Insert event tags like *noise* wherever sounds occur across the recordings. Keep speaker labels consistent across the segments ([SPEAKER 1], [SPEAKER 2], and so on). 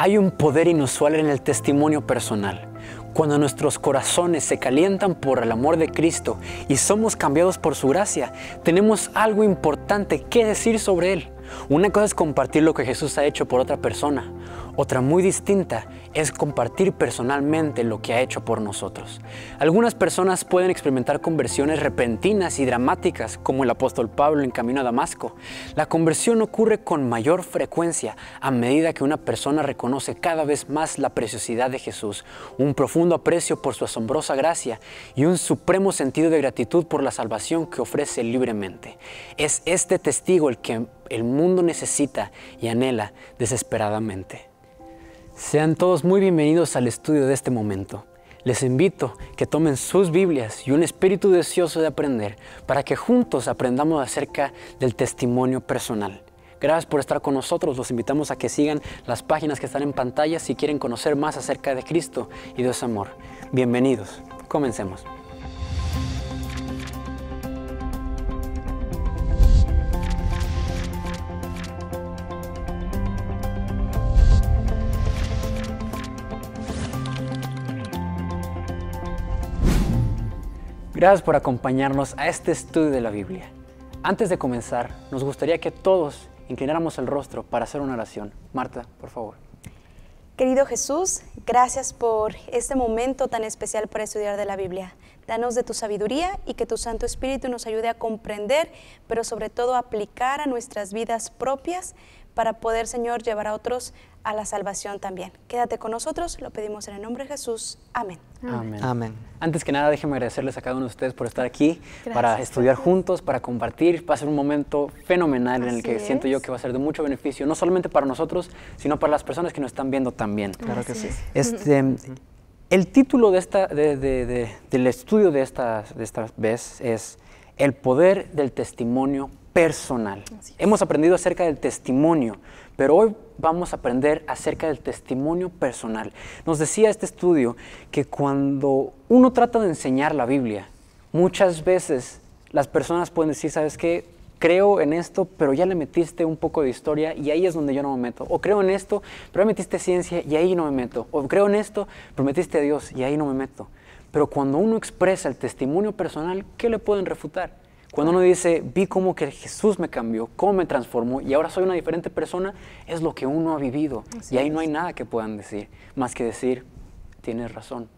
[SPEAKER 1] Hay un poder inusual en el testimonio personal. Cuando nuestros corazones se calientan por el amor de Cristo y somos cambiados por su gracia, tenemos algo importante que decir sobre Él. Una cosa es compartir lo que Jesús ha hecho por otra persona. Otra muy distinta es compartir personalmente lo que ha hecho por nosotros. Algunas personas pueden experimentar conversiones repentinas y dramáticas, como el apóstol Pablo en camino a Damasco. La conversión ocurre con mayor frecuencia a medida que una persona reconoce cada vez más la preciosidad de Jesús, un profundo aprecio por su asombrosa gracia y un supremo sentido de gratitud por la salvación que ofrece libremente. Es este testigo el que el mundo necesita y anhela desesperadamente. Sean todos muy bienvenidos al estudio de este momento. Les invito que tomen sus Biblias y un espíritu deseoso de aprender para que juntos aprendamos acerca del testimonio personal. Gracias por estar con nosotros. Los invitamos a que sigan las páginas que están en pantalla si quieren conocer más acerca de Cristo y de su amor. Bienvenidos. Comencemos. Gracias por acompañarnos a este estudio de la Biblia. Antes de comenzar, nos gustaría que todos inclináramos el rostro para hacer una oración. Marta, por favor.
[SPEAKER 2] Querido Jesús, gracias por este momento tan especial para estudiar de la Biblia. Danos de tu sabiduría y que tu Santo Espíritu nos ayude a comprender, pero sobre todo a aplicar a nuestras vidas propias para poder, Señor, llevar a otros a la salvación también. Quédate con nosotros, lo pedimos en el nombre de Jesús. Amén. Amén.
[SPEAKER 1] Amén. Antes que nada, déjenme agradecerles a cada uno de ustedes por estar aquí, para estudiar juntos, para compartir. para a ser un momento fenomenal en el que siento yo que va a ser de mucho beneficio, no solamente para nosotros, sino para las personas que nos están viendo también. Claro que sí. Este, el título de esta, del estudio de esta, de esta vez es El poder del testimonio personal. Hemos aprendido acerca del testimonio, pero hoy vamos a aprender acerca del testimonio personal. Nos decía este estudio que cuando uno trata de enseñar la Biblia, muchas veces las personas pueden decir, ¿sabes qué? Creo en esto, pero ya le metiste un poco de historia y ahí es donde yo no me meto. O creo en esto, pero ya metiste ciencia y ahí no me meto. O creo en esto, pero metiste a Dios y ahí no me meto. Pero cuando uno expresa el testimonio personal, ¿qué le pueden refutar? Cuando uno dice, vi cómo que Jesús me cambió, cómo me transformó y ahora soy una diferente persona, es lo que uno ha vivido. y ahí no hay nada que puedan decir, más que decir, tienes razón,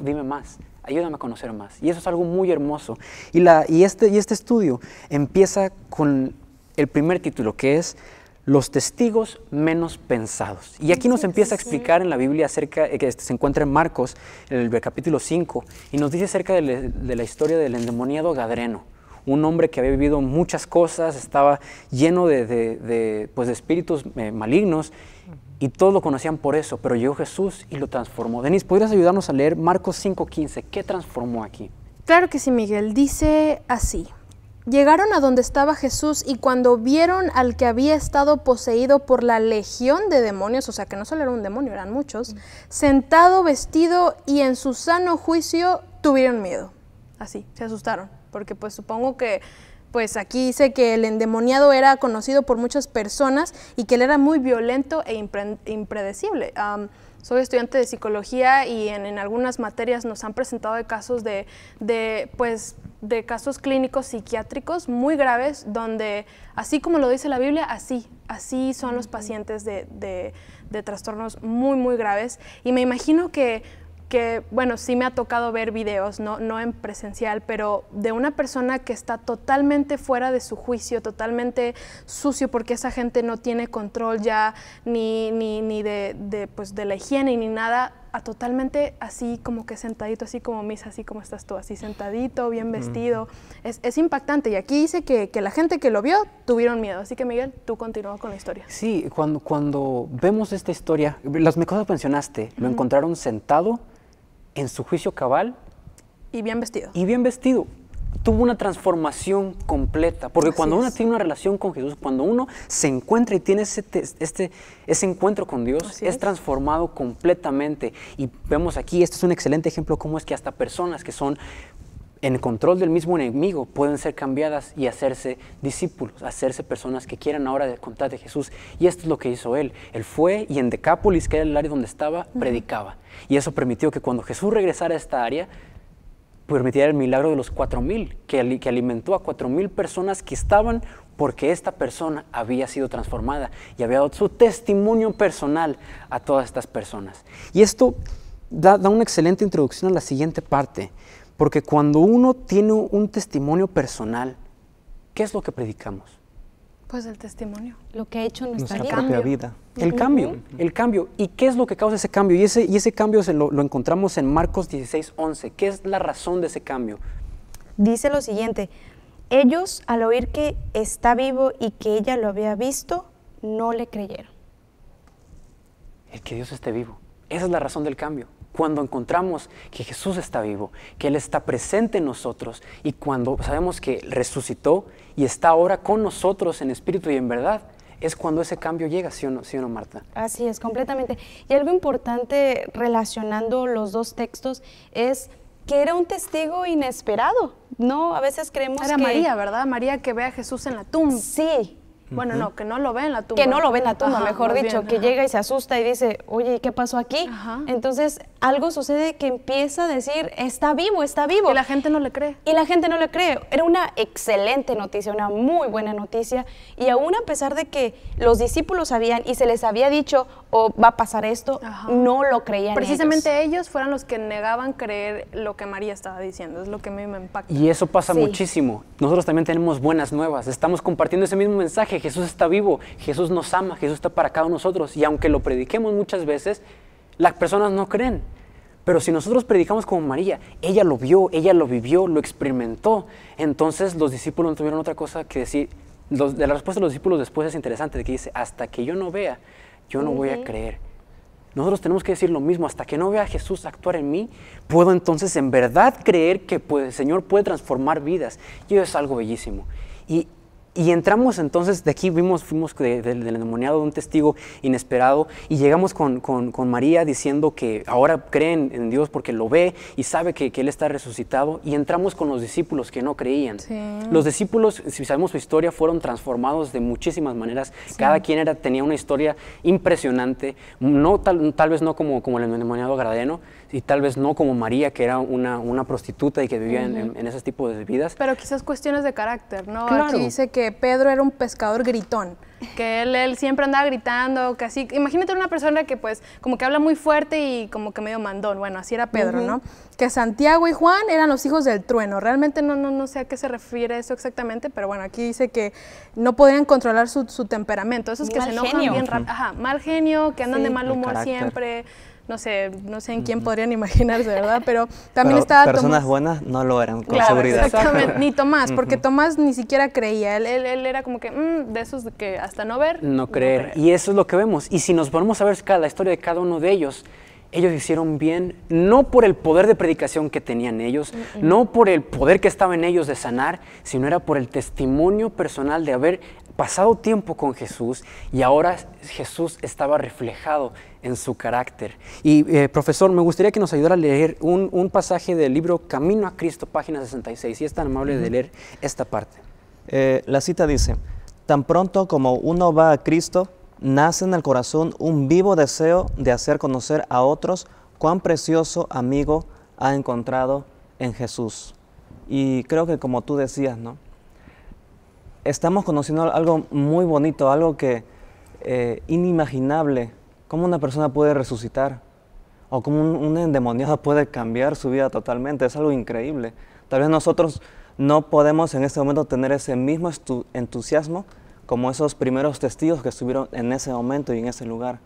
[SPEAKER 1] dime más, ayúdame a conocer más. Y eso es algo muy hermoso. Y, la, y, este, y este estudio empieza con el primer título, que es los testigos menos pensados. Y aquí nos empieza a explicar en la Biblia acerca, eh, que este, se encuentra en Marcos, en el capítulo 5, y nos dice acerca de la historia del endemoniado Gadreno un hombre que había vivido muchas cosas, estaba lleno de, pues espíritus eh, malignos y todos lo conocían por eso, pero llegó Jesús y lo transformó. Denis, ¿podrías ayudarnos a leer Marcos 5:15? ¿Qué transformó aquí?
[SPEAKER 3] Claro que sí, Miguel. Dice así. Llegaron a donde estaba Jesús y cuando vieron al que había estado poseído por la legión de demonios, o sea que no solo era un demonio, eran muchos, sentado, vestido y en su sano juicio tuvieron miedo. Así, se asustaron porque pues supongo que pues aquí dice que el endemoniado era conocido por muchas personas y que él era muy violento e impredecible. soy estudiante de psicología y en, algunas materias nos han presentado casos de, pues, de casos clínicos psiquiátricos muy graves donde, así como lo dice la Biblia, así, así son los pacientes de, de trastornos muy, muy graves. Y me imagino que que, bueno, sí me ha tocado ver videos, no, no en presencial, pero de una persona que está totalmente fuera de su juicio, totalmente sucio, porque esa gente no tiene control ya ni, ni, ni de, de, pues, de la higiene ni nada, a totalmente así como que sentadito, así como misa, así como estás tú, así sentadito, bien vestido. Es, impactante y aquí dice que, la gente que lo vio tuvieron miedo. Así que Miguel, tú continúa con la historia.
[SPEAKER 1] Sí, cuando, cuando vemos esta historia, las cosas que mencionaste, lo encontraron sentado en su juicio cabal. Y bien vestido. Y bien vestido. Tuvo una transformación completa, porque cuando uno tiene una relación con Jesús, cuando uno se encuentra y tiene ese, este, encuentro con Dios, es, transformado completamente. Y vemos aquí, este es un excelente ejemplo, cómo es que hasta personas que son en control del mismo enemigo pueden ser cambiadas y hacerse discípulos, hacerse personas que quieran ahora contar de Jesús. Y esto es lo que hizo él. Él fue y en Decápolis, que era el área donde estaba, predicaba. Y eso permitió que cuando Jesús regresara a esta área, permitiera el milagro de los cuatro mil, que, que alimentó a cuatro mil personas que estaban porque esta persona había sido transformada y había dado su testimonio personal a todas estas personas. Y esto da una excelente introducción a la siguiente parte porque cuando uno tiene un testimonio personal, ¿qué es lo que predicamos?
[SPEAKER 3] Pues el testimonio, lo que ha hecho nuestra, nuestra propia
[SPEAKER 1] vida. El cambio, el cambio. ¿Y qué es lo que causa ese cambio? Y ese, y ese cambio se lo, lo, encontramos en Marcos 16, 11. ¿Qué es la razón de ese cambio?
[SPEAKER 2] Dice lo siguiente, ellos al oír que está vivo y que ella lo había visto, no le creyeron.
[SPEAKER 1] El que Dios esté vivo. Esa es la razón del cambio cuando encontramos que Jesús está vivo, que Él está presente en nosotros y cuando sabemos que resucitó y está ahora con nosotros en espíritu y en verdad, es cuando ese cambio llega, ¿sí o, no, ¿sí Marta?
[SPEAKER 2] Así es, completamente. Y algo importante relacionando los dos textos es que era un testigo inesperado, ¿no? A veces creemos que... Era María, ¿verdad? María que ve a Jesús en la tumba. Sí,
[SPEAKER 3] bueno, no, que no lo ve en la tumba. Que no lo ve en la tumba, mejor dicho, que llega
[SPEAKER 2] y se asusta y dice, oye, ¿qué pasó aquí? Entonces algo sucede que empieza a decir, está vivo, está vivo. Y la gente no le cree. Y la gente no le cree. Era una excelente noticia, una muy buena noticia. Y aún a pesar de que los discípulos sabían y se les había dicho, O oh, va a pasar esto, no lo creían. Precisamente
[SPEAKER 3] ellos. fueron los que negaban creer lo que María estaba diciendo, es lo que a mí me impacta. Y eso pasa muchísimo.
[SPEAKER 1] Nosotros también tenemos buenas nuevas, estamos compartiendo ese mismo mensaje Jesús está vivo, Jesús nos ama, Jesús está para cada uno de nosotros. Y aunque lo prediquemos muchas veces, las personas no creen. Pero si nosotros predicamos como María, ella lo vio, ella lo vivió, lo experimentó, entonces los discípulos no tuvieron otra cosa que decir. de la respuesta de los discípulos después es interesante, de que dice, hasta que yo no vea, yo no voy a creer. Nosotros tenemos que decir lo mismo, hasta que no vea a Jesús actuar en mí, puedo entonces en verdad creer que pues, el Señor puede transformar vidas. Y eso es algo bellísimo. Y y entramos entonces, de aquí vimos, fuimos del de, endemoniado de un testigo inesperado y llegamos con, María diciendo que ahora creen en Dios porque lo ve y sabe que, Él está resucitado. Y entramos con los discípulos que no creían. Los discípulos, si sabemos su historia, fueron transformados de muchísimas maneras. Cada quien era, tenía una historia impresionante, no, tal, tal vez no como, como el endemoniado gradeno, y tal vez no como María, que era una, una prostituta y que vivía en, en, ese tipo de vidas.
[SPEAKER 3] Pero quizás cuestiones de carácter, ¿no? Aquí dice que Pedro era un pescador gritón, que él, siempre andaba gritando, que así, imagínate una persona que pues como que habla muy fuerte y como que medio mandón, bueno, así era Pedro, ¿no? Que Santiago y Juan eran los hijos del trueno, realmente no, no, no sé a qué se refiere eso exactamente, pero bueno, aquí dice que no podían controlar su, temperamento, eso es que se enojan bien rápido, ajá, mal genio, que andan de mal humor siempre no sé, no sé en quién podrían imaginarse, ¿verdad? Pero *laughs* también Pero estaba personas
[SPEAKER 4] buenas no lo eran, con seguridad. Exactamente, ni Tomás, porque
[SPEAKER 3] Tomás ni siquiera creía, él, era como que, mm, de esos que hasta no ver.
[SPEAKER 1] No creer. y eso es lo que vemos. Y si nos ponemos a ver cada, la historia de cada uno de ellos, ellos hicieron bien, no por el poder de predicación que tenían ellos, no por el poder que estaba en ellos de sanar, sino era por el testimonio personal de haber pasado tiempo con Jesús y ahora Jesús estaba reflejado en su carácter. Y eh, profesor, me gustaría que nos ayudara a leer un, pasaje del libro Camino a Cristo, página 66, y es tan amable de leer esta parte.
[SPEAKER 4] Eh, la cita dice, tan pronto como uno va a Cristo, nace en el corazón un vivo deseo de hacer conocer a otros cuán precioso amigo ha encontrado en Jesús. Y creo que como tú decías, ¿no? estamos conociendo algo muy bonito, algo que eh, inimaginable. ¿Cómo una persona puede resucitar? O cómo un, endemoniado puede cambiar su vida totalmente. Es algo increíble. Tal vez nosotros no podemos en este momento tener ese mismo entusiasmo como esos primeros testigos que estuvieron en ese momento y en ese lugar.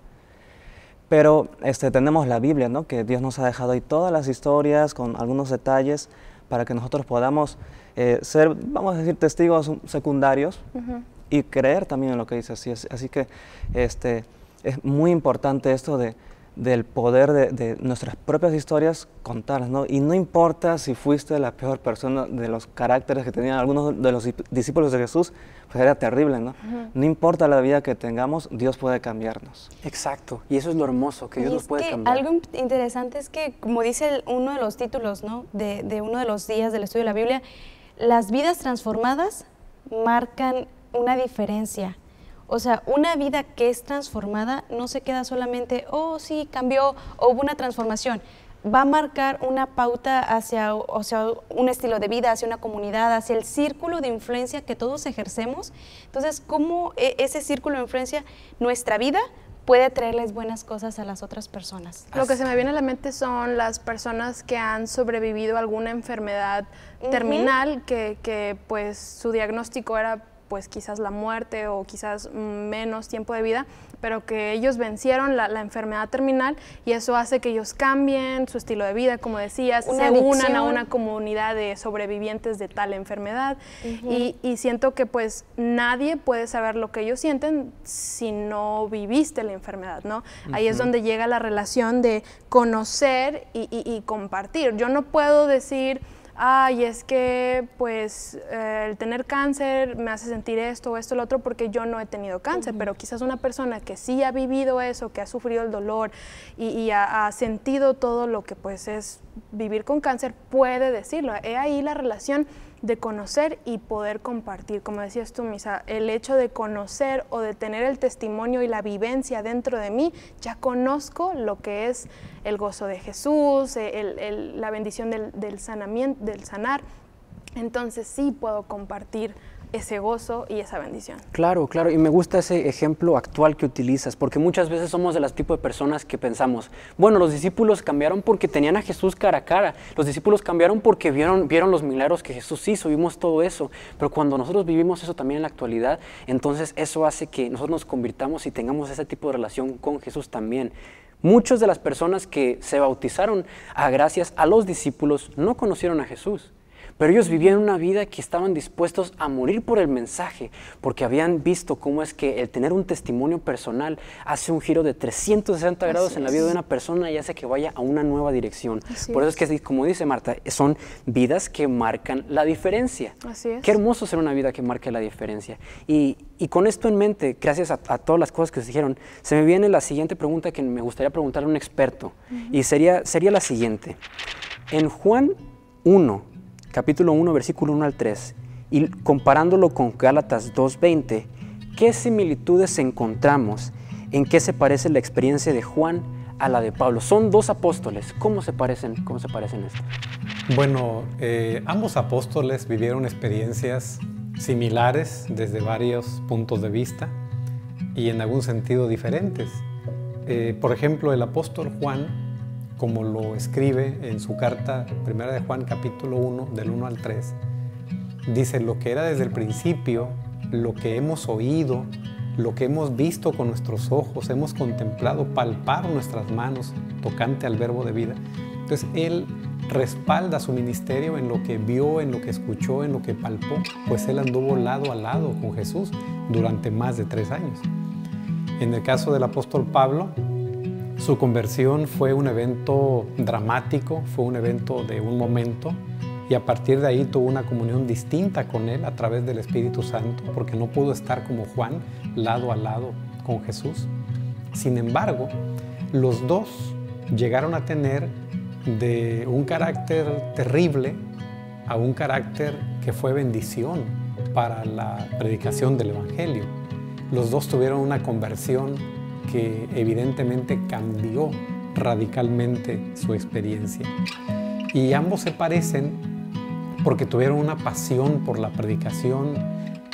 [SPEAKER 4] Pero este, tenemos la Biblia, ¿no? que Dios nos ha dejado ahí todas las historias con algunos detalles para que nosotros podamos eh, ser, vamos a decir, testigos secundarios y creer también en lo que dice. Así, así que este, es muy importante esto de, del poder de, nuestras propias historias contarlas, ¿no? Y no importa si fuiste la peor persona de los caracteres que tenían algunos de los discípulos de Jesús, pues era terrible, ¿no? No importa la vida que tengamos, Dios puede cambiarnos. Exacto, y eso es lo hermoso, que Dios nos puede que cambiar. Algo
[SPEAKER 2] interesante es que, como dice uno de los títulos, ¿no? de uno de los días del estudio de la Biblia, las vidas transformadas marcan una diferencia. O sea, una vida que es transformada no se queda solamente, oh, sí, cambió hubo una transformación. Va a marcar una pauta hacia, un estilo de vida, hacia una comunidad, hacia el círculo de influencia que todos ejercemos. Entonces, ¿cómo e-, ese círculo de influencia nuestra vida puede traerles buenas cosas a las otras personas. Lo que se me viene a
[SPEAKER 3] la mente son las personas que han sobrevivido a alguna enfermedad terminal, que, que, pues su diagnóstico era pues quizás la muerte o quizás mm, menos tiempo de vida, pero que ellos vencieron la, enfermedad terminal y eso hace que ellos cambien su estilo de vida, como decías, se unan a una comunidad de sobrevivientes de tal enfermedad y, siento que pues nadie puede saber lo que ellos sienten si no viviste la enfermedad, ¿no? Ahí es donde llega la relación de conocer y compartir. Yo no puedo decir ay, es que pues eh, el tener cáncer me hace sentir esto esto, lo otro, porque yo no he tenido cáncer, pero quizás una persona que sí ha vivido eso, que ha sufrido el dolor y, ha, sentido todo lo que pues es vivir con cáncer, puede decirlo. He ahí la relación de conocer y poder compartir. Como decías tú, Misa, el hecho de conocer o de tener el testimonio y la vivencia dentro de mí, ya conozco lo que es el gozo de Jesús, la bendición del, del, sanamiento, del sanar entonces sí puedo compartir ese gozo y esa bendición.
[SPEAKER 1] Claro, claro, y me gusta ese ejemplo actual que utilizas, porque muchas veces somos de las tipo de personas que pensamos, bueno, los discípulos cambiaron porque tenían a Jesús cara a cara, los discípulos cambiaron porque vieron, vieron los milagros que Jesús hizo, vimos todo eso, pero cuando nosotros vivimos eso también en la actualidad, entonces eso hace que nosotros nos convirtamos y tengamos ese tipo de relación con Jesús también. Muchas de las personas que se bautizaron a gracias a los discípulos no conocieron a Jesús pero ellos vivían una vida que estaban dispuestos a morir por el mensaje, porque habían visto cómo es que el tener un testimonio personal hace un giro de 360 grados en la vida de una persona y hace que vaya a una nueva dirección. por eso es que, como dice Marta, son vidas que marcan la diferencia. Qué hermoso ser una vida que marque la diferencia. Y, con esto en mente, gracias a, todas las cosas que se dijeron, se me viene la siguiente pregunta que me gustaría preguntarle a un experto. Y sería, sería la siguiente. En Juan 1, capítulo 1, versículo 1 al 3, y comparándolo con Gálatas 2.20, ¿qué similitudes encontramos? ¿En qué se parece la experiencia de Juan a la de Pablo? Son dos apóstoles. ¿Cómo se parecen? ¿Cómo se parecen esto?
[SPEAKER 5] Bueno, eh, ambos apóstoles vivieron experiencias similares desde varios puntos de vista y en algún sentido diferentes. Eh, por ejemplo, el apóstol Juan como lo escribe en su carta, primera de Juan, capítulo 1, del 1 al 3, dice, lo que era desde el principio, lo que hemos oído, lo que hemos visto con nuestros ojos, hemos contemplado, palpar nuestras manos tocante al verbo de vida. Entonces Él respalda su ministerio en lo que vio, en lo que escuchó, en lo que palpó, pues Él anduvo lado a lado con Jesús durante más de tres años. En el caso del apóstol Pablo, su conversión fue un evento dramático, fue un evento de un momento y a partir de ahí tuvo una comunión distinta con Él a través del Espíritu Santo porque no pudo estar como Juan lado a lado con Jesús. Sin embargo, los dos llegaron a tener de un carácter terrible a un carácter que fue bendición para la predicación del Evangelio. Los dos tuvieron una conversión que evidentemente cambió radicalmente su experiencia. Y ambos se parecen porque tuvieron una pasión por la predicación,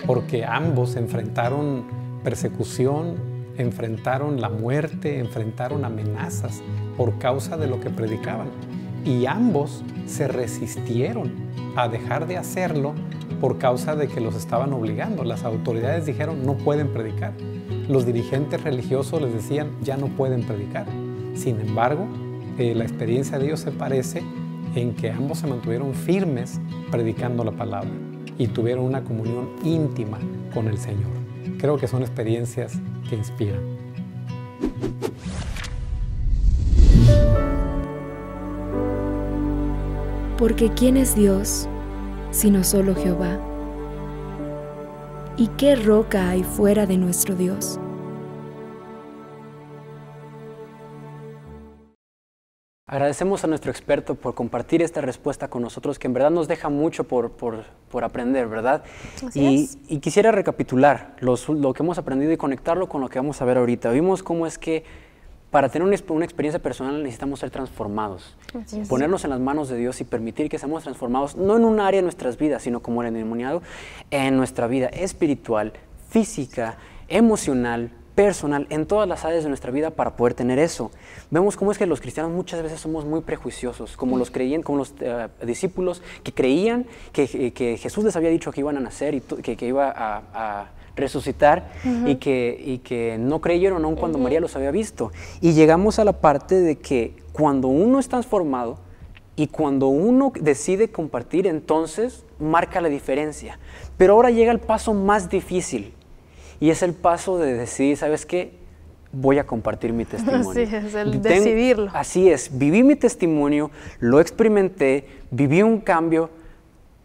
[SPEAKER 5] porque ambos enfrentaron persecución, enfrentaron la muerte, enfrentaron amenazas por causa de lo que predicaban. Y ambos se resistieron a dejar de hacerlo por causa de que los estaban obligando. Las autoridades dijeron no pueden predicar los dirigentes religiosos les decían ya no pueden predicar. Sin embargo, eh, la experiencia de ellos se parece en que ambos se mantuvieron firmes predicando la palabra y tuvieron una comunión íntima con el Señor. Creo que son experiencias que inspiran.
[SPEAKER 3] Porque ¿quién es Dios sino solo Jehová? ¿Y qué roca
[SPEAKER 2] hay fuera de nuestro Dios?
[SPEAKER 1] Agradecemos a nuestro experto por compartir esta respuesta con nosotros, que en verdad nos deja mucho por, aprender, ¿verdad? Y, y, quisiera recapitular lo que hemos aprendido y conectarlo con lo que vamos a ver ahorita. Vimos cómo es que para tener una, experiencia personal necesitamos ser transformados, ponernos en las manos de Dios y permitir que seamos transformados, no en un área de nuestras vidas, sino como el endemoniado, en nuestra vida espiritual, física, emocional, personal, en todas las áreas de nuestra vida para poder tener eso. Vemos cómo es que los cristianos muchas veces somos muy prejuiciosos, como los, creían, como los eh, discípulos que creían eh, que, Jesús les había dicho que iban a nacer y que, iba a resucitar y, que, que no creyeron aún cuando María los había visto. Y llegamos a la parte de que cuando uno es transformado y cuando uno decide compartir, entonces marca la diferencia. Pero ahora llega el paso más difícil y es el paso de decidir, ¿sabes qué? Voy a compartir mi *laughs* testimonio.
[SPEAKER 3] decidirlo.
[SPEAKER 1] Así es, viví mi testimonio, lo experimenté, viví un cambio,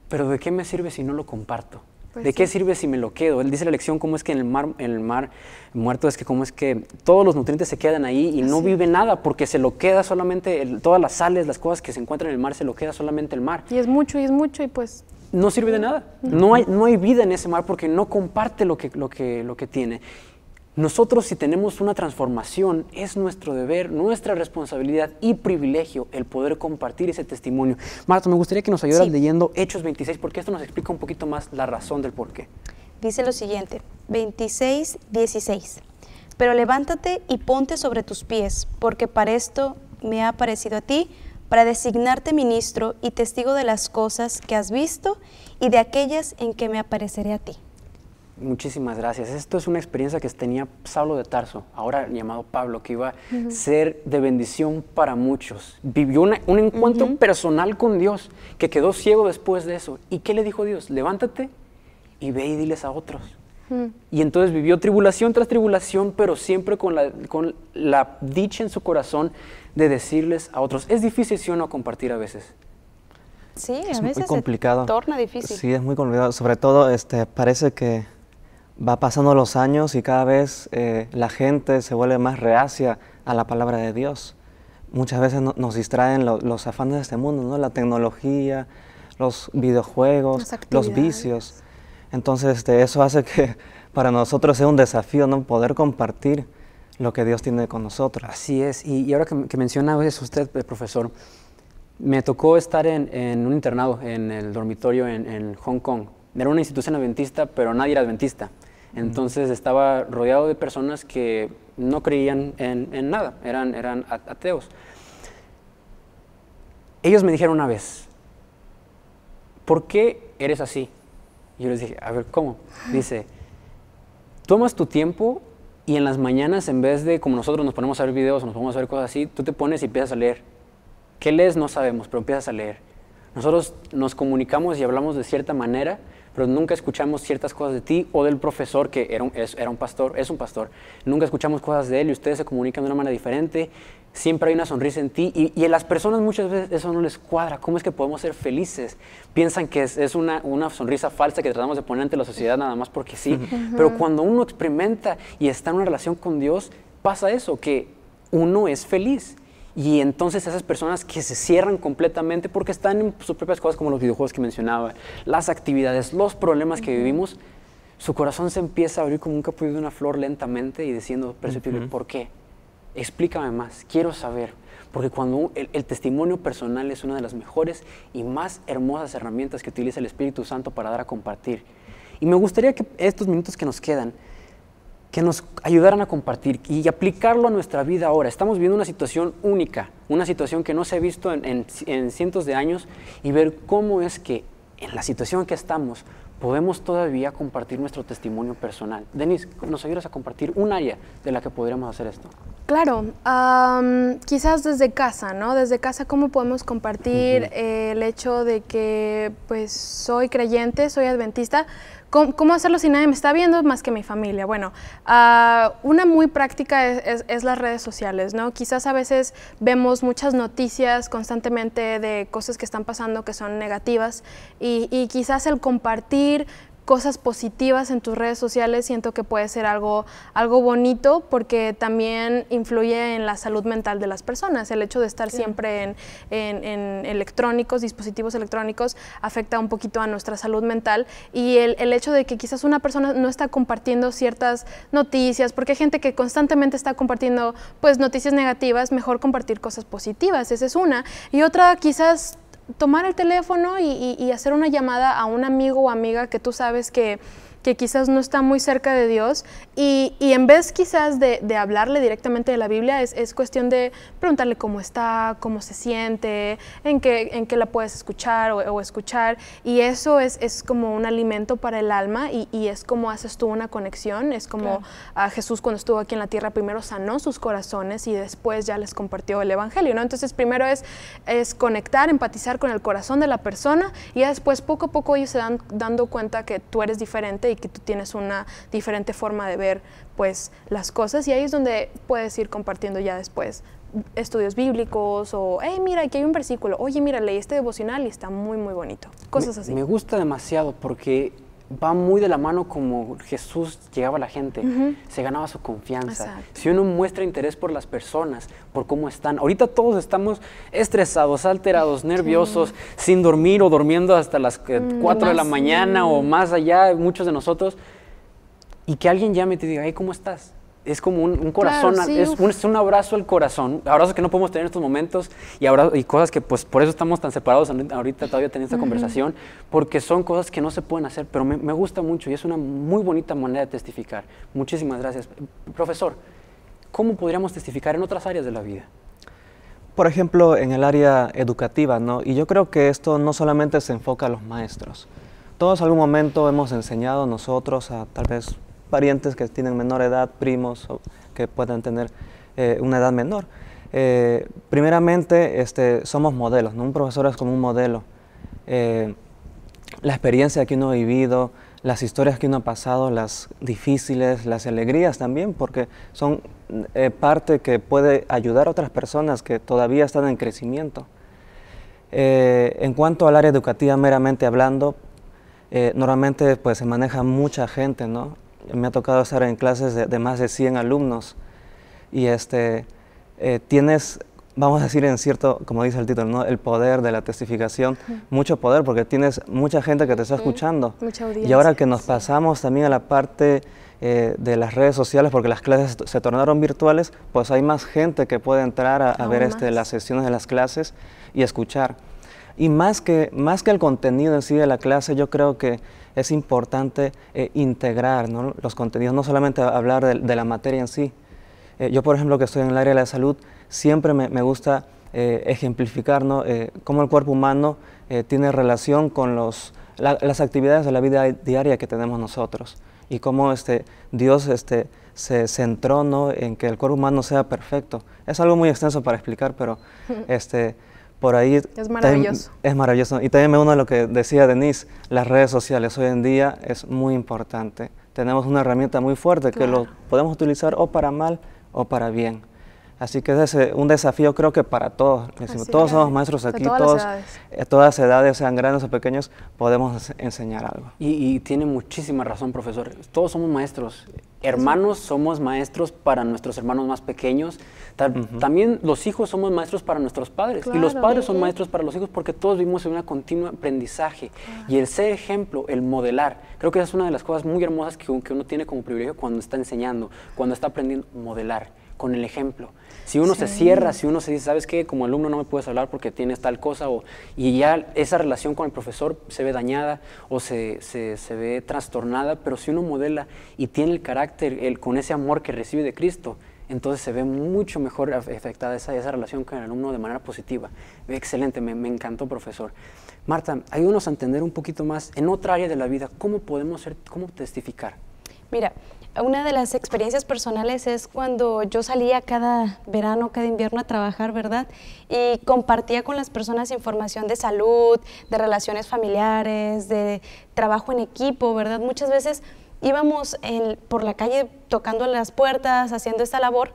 [SPEAKER 1] pero ¿de qué me sirve si no lo comparto? Pues ¿De qué sirve si me lo quedo? Él dice la lección cómo es que en el mar, en el mar muerto es que cómo es que todos los nutrientes se quedan ahí y no vive nada porque se lo queda solamente todas las sales, las cosas que se encuentran en el mar se lo queda solamente el mar. Y es mucho
[SPEAKER 3] y es mucho y pues
[SPEAKER 1] no sirve de nada. No hay, no hay vida en ese mar porque no comparte lo que, lo que, lo que tiene. Nosotros si tenemos una transformación, es nuestro deber, nuestra responsabilidad y privilegio el poder compartir ese testimonio. Marta, me gustaría que nos ayudaras leyendo Hechos 26, porque esto nos explica un poquito más la razón del por qué.
[SPEAKER 2] Dice lo siguiente, 26, 16. Pero levántate y ponte sobre tus pies, porque para esto me ha parecido a ti, para designarte ministro y testigo de las cosas que has visto y de aquellas en que me apareceré a ti.
[SPEAKER 1] Muchísimas gracias. Esto es una experiencia que tenía Pablo de Tarso, ahora llamado Pablo, que iba a ser de bendición para muchos. Vivió un encuentro personal con Dios, que quedó ciego después de eso. ¿Y qué le dijo Dios? Levántate y ve y diles a otros. Y entonces vivió tribulación tras tribulación, pero siempre con la, dicha en su corazón de decirles a otros. Es difícil, sí o no, compartir a veces.
[SPEAKER 2] Sí, a es veces muy complicado. torna difícil. Sí,
[SPEAKER 4] es muy complicado. Sobre todo, este, parece que va pasando los años y cada vez eh, la gente se vuelve más reacia a la palabra de Dios. Muchas veces nos distraen los afanes de este mundo, ¿no? la tecnología, los videojuegos, los vicios. Entonces este, eso hace que *laughs* para nosotros sea un desafío ¿no? poder compartir lo que Dios tiene con nosotros. Así es, y,
[SPEAKER 1] ahora que, menciona eso usted, eh, profesor, me tocó estar en, un internado, en el dormitorio en Hong Kong, era una institución adventista, pero nadie era adventista. Entonces estaba rodeado de personas que no creían en, nada, eran, eran ateos. Ellos me dijeron una vez, ¿por qué eres así? yo les dije, a ver, ¿cómo? Dice, tomas tu tiempo y en las mañanas, en vez de como nosotros nos ponemos a ver videos nos ponemos a ver cosas así, tú te pones y empiezas a leer. ¿Qué lees? No sabemos, pero empiezas a leer. Nosotros nos comunicamos y hablamos de cierta manera pero nunca escuchamos ciertas cosas de ti o del profesor que era un, pastor, es un pastor. Nunca escuchamos cosas de él y ustedes se comunican de una manera diferente. Siempre hay una sonrisa en ti y, en las personas muchas veces eso no les cuadra. ¿Cómo es que podemos ser felices? Piensan que es, una, sonrisa falsa que tratamos de poner ante la sociedad nada más porque sí. Pero cuando uno experimenta y está en una relación con Dios, pasa eso, que uno es feliz y entonces esas personas que se cierran completamente porque están en sus propias cosas, como los videojuegos que mencionaba, las actividades, los problemas que vivimos, su corazón se empieza a abrir como un capullo de una flor lentamente y diciendo perceptible, ¿por qué? Explícame más, quiero saber. Porque cuando el, testimonio personal es una de las mejores y más hermosas herramientas que utiliza el Espíritu Santo para dar a compartir. Y me gustaría que estos minutos que nos quedan, que nos ayudaran a compartir y aplicarlo a nuestra vida ahora. Estamos viendo una situación única, una situación que no se ha visto en, cientos de años y ver cómo es que en la situación que estamos podemos todavía compartir nuestro testimonio personal. Denis ¿nos ayudas a compartir un área de la que podríamos hacer esto?
[SPEAKER 3] Claro, quizás desde casa, ¿no? Desde casa, ¿cómo podemos compartir el hecho de que pues soy creyente, soy adventista, ¿Cómo, hacerlo si nadie me está viendo más que mi familia? Bueno, ah, una muy práctica es, las redes sociales, ¿no? Quizás a veces vemos muchas noticias constantemente de cosas que están pasando que son negativas y, y quizás el compartir cosas positivas en tus redes sociales, siento que puede ser algo, algo bonito porque también influye en la salud mental de las personas. El hecho de estar siempre en, electrónicos, dispositivos electrónicos, afecta un poquito a nuestra salud mental y el, el, hecho de que quizás una persona no está compartiendo ciertas noticias, porque hay gente que constantemente está compartiendo pues noticias negativas, mejor compartir cosas positivas, esa es una. Y otra quizás tomar el teléfono y, y hacer una llamada a un amigo o amiga que tú sabes que que quizás no está muy cerca de Dios y, en vez quizás de, hablarle directamente de la Biblia, es, cuestión de preguntarle cómo está, cómo se siente, en qué, en la puedes escuchar o, escuchar y eso es, es, como un alimento para el alma y, es como haces tú una conexión, es como a Jesús cuando estuvo aquí en la tierra primero sanó sus corazones y después ya les compartió el Evangelio, ¿no? Entonces primero es, es conectar, empatizar con el corazón de la persona y después poco a poco ellos se dan dando cuenta que tú eres diferente que tú tienes una diferente forma de ver pues las cosas y ahí es donde puedes ir compartiendo ya después estudios bíblicos o, hey, mira, aquí hay un versículo, oye, mira, leí este devocional y está muy, muy bonito. Cosas así.
[SPEAKER 1] me gusta demasiado porque va muy de la mano como Jesús llegaba a la gente, se ganaba su confianza. Si uno muestra interés por las personas, por cómo están, ahorita todos estamos estresados, alterados, nerviosos, sin dormir o durmiendo hasta las 4 eh, mm, de la mañana mm. o más allá, muchos de nosotros, y que alguien llame y te diga, ¿cómo estás? es como un, corazón, es, un, abrazo al corazón, abrazos que no podemos tener en estos momentos y, y cosas que pues por eso estamos tan separados ahorita todavía teniendo esta conversación, porque son cosas que no se pueden hacer, pero me, gusta mucho y es una muy bonita manera de testificar. Muchísimas gracias. Profesor, ¿cómo podríamos testificar en otras áreas de la vida?
[SPEAKER 4] Por ejemplo, en el área educativa, ¿no? Y yo creo que esto no solamente se enfoca a los maestros. Todos algún momento hemos enseñado nosotros a tal vez parientes que tienen menor edad, primos que puedan tener eh, una edad menor. Eh, primeramente, este, somos modelos, ¿no? un profesor es como un modelo. Eh, la experiencia que uno ha vivido, las historias que uno ha pasado, las difíciles, las alegrías también, porque son parte que puede ayudar a otras personas que todavía están en crecimiento. en cuanto al área educativa meramente hablando, normalmente pues, se maneja mucha gente, ¿no? me ha tocado estar en clases de, más de 100 alumnos y este, eh, tienes, vamos a decir en cierto, como dice el título, ¿no? el poder de la testificación, mucho poder porque tienes mucha gente que te está escuchando. Y ahora que nos pasamos también a la parte eh, de las redes sociales, porque las clases se tornaron virtuales, pues hay más gente que puede entrar a, ver este, las sesiones de las clases y escuchar. Y más que, más que el contenido en sí de la clase, yo creo que es importante eh, integrar los contenidos, no solamente hablar de, la materia en sí. Eh, yo, por ejemplo, que estoy en el área de la salud, siempre me, gusta eh, ejemplificar ¿no? cómo el cuerpo humano tiene relación con los, las actividades de la vida diaria que tenemos nosotros y cómo este, Dios este, se centró ¿no? en que el cuerpo humano sea perfecto. Es algo muy extenso para explicar, pero... *laughs* este, por ahí... Es maravilloso. es maravilloso. Y también me uno a lo que decía Denise, las redes sociales hoy en día es muy importante. Tenemos una herramienta muy fuerte que lo podemos utilizar o para mal o para bien. Así que es un desafío creo que para todos. todos somos maestros aquí, todos, eh, todas edades, sean grandes o pequeños, podemos enseñar algo.
[SPEAKER 1] Y, y tiene muchísima razón, profesor. Todos somos maestros hermanos somos maestros para nuestros hermanos más pequeños. También los hijos somos maestros para nuestros padres. y los padres son maestros para los hijos porque todos vivimos en un continuo aprendizaje. Y el ser ejemplo, el modelar, creo que esa es una de las cosas muy hermosas que, que uno tiene como privilegio cuando está enseñando, cuando está aprendiendo, modelar con el ejemplo. Si uno se cierra, si uno se dice, ¿sabes qué? Como alumno no me puedes hablar porque tienes tal cosa, o, y ya esa relación con el profesor se ve dañada o se, se, se ve trastornada, pero si uno modela y tiene el carácter, el, con ese amor que recibe de Cristo, entonces se ve mucho mejor afectada esa, esa relación con el alumno de manera positiva. Excelente, me, encantó, profesor. Marta, ayúdanos a entender un poquito más en otra área de la vida, ¿cómo podemos ser, cómo testificar?
[SPEAKER 2] Mira, una de las experiencias personales es cuando yo salía cada verano, cada invierno a trabajar, ¿verdad? Y compartía con las personas información de salud, de relaciones familiares, de trabajo en equipo, ¿verdad? Muchas veces íbamos por la calle tocando las puertas, haciendo esta labor.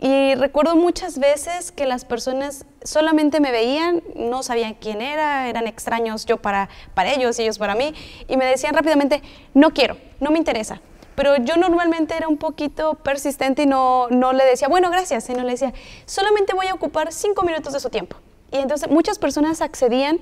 [SPEAKER 2] Y recuerdo muchas veces que las personas solamente me veían, no sabían quién era, eran extraños yo para, para ellos, ellos para mí, y me decían rápidamente, no quiero, no me interesa, pero yo normalmente era un poquito persistente y no, no le decía, bueno, gracias, sino le decía, solamente voy a ocupar cinco minutos de su tiempo. Y entonces muchas personas accedían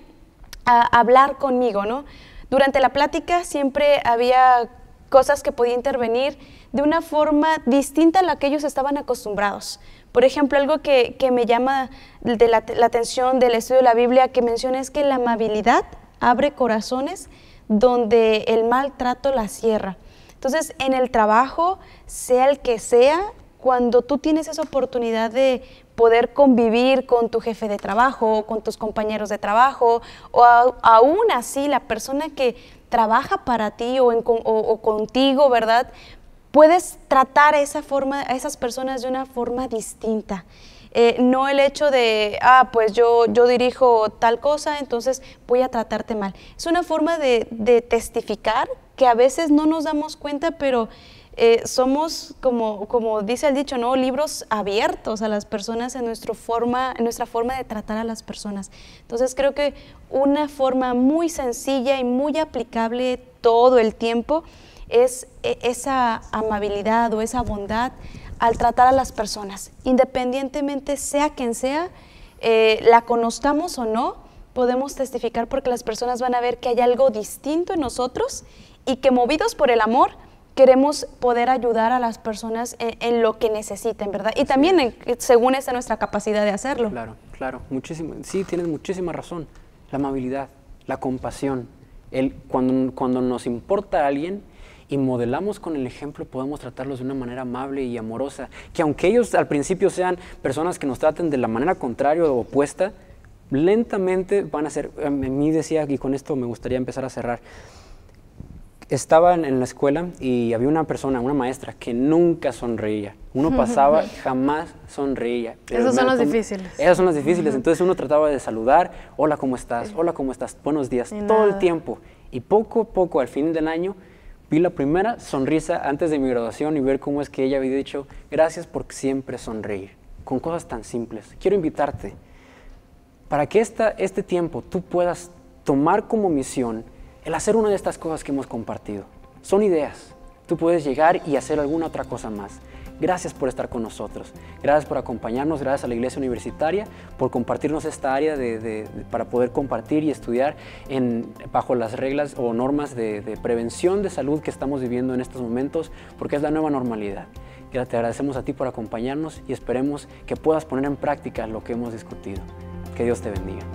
[SPEAKER 2] a hablar conmigo, ¿no? Durante la plática siempre había cosas que podía intervenir de una forma distinta a la que ellos estaban acostumbrados. Por ejemplo, algo que, que me llama de la, la, atención del estudio de la Biblia que menciona es que la amabilidad abre corazones donde el maltrato la cierra. Entonces, en el trabajo, sea el que sea, cuando tú tienes esa oportunidad de poder convivir con tu jefe de trabajo, con tus compañeros de trabajo, o aún así la persona que trabaja para ti o, contigo, ¿verdad? Puedes tratar a, esa forma, esas personas de una forma distinta. Eh, no el hecho de, ah, pues yo, yo dirijo tal cosa, entonces voy a tratarte mal. Es una forma de, de testificar que a veces no nos damos cuenta, pero eh, somos, como, como dice el dicho, ¿no? libros abiertos a las personas en, forma, en nuestra forma de tratar a las personas. Entonces creo que una forma muy sencilla y muy aplicable todo el tiempo es e, esa amabilidad o esa bondad al tratar a las personas, independientemente sea quien sea, eh, la conozcamos o no, podemos testificar porque las personas van a ver que hay algo distinto en nosotros y que movidos por el amor queremos poder ayudar a las personas en, lo que necesiten, ¿verdad? Y también según esa nuestra capacidad de hacerlo. Claro,
[SPEAKER 1] claro, muchísimo, sí, tienes muchísima razón. La amabilidad, la compasión, el, cuando, cuando nos importa a alguien y modelamos con el ejemplo, podemos tratarlos de una manera amable y amorosa, que aunque ellos al principio sean personas que nos traten de la manera contraria o opuesta, lentamente van a ser, eh, a mí decía, y con esto me gustaría empezar a cerrar, estaba en la escuela y había una persona, una maestra, que nunca sonreía. Uno pasaba, jamás sonreía. Esos son los difíciles. Esos son los difíciles. Entonces uno trataba de saludar, hola, ¿cómo estás? Hola, ¿cómo estás? Buenos días, todo el tiempo. Y poco a poco, al fin del año, vi la primera sonrisa antes de mi graduación y ver cómo es que ella había dicho, gracias por siempre sonreír, con cosas tan simples. Quiero invitarte para que este tiempo tú puedas tomar como misión el hacer una de estas cosas que hemos compartido. Son ideas. Tú puedes llegar y hacer alguna otra cosa más. Gracias por estar con nosotros. Gracias por acompañarnos. Gracias a la Iglesia Universitaria por compartirnos esta área para poder compartir y estudiar bajo las reglas o normas de, prevención de salud que estamos viviendo en estos momentos, porque es la nueva normalidad. Te agradecemos a ti por acompañarnos y esperemos que puedas poner en práctica lo que hemos discutido. Que Dios te bendiga.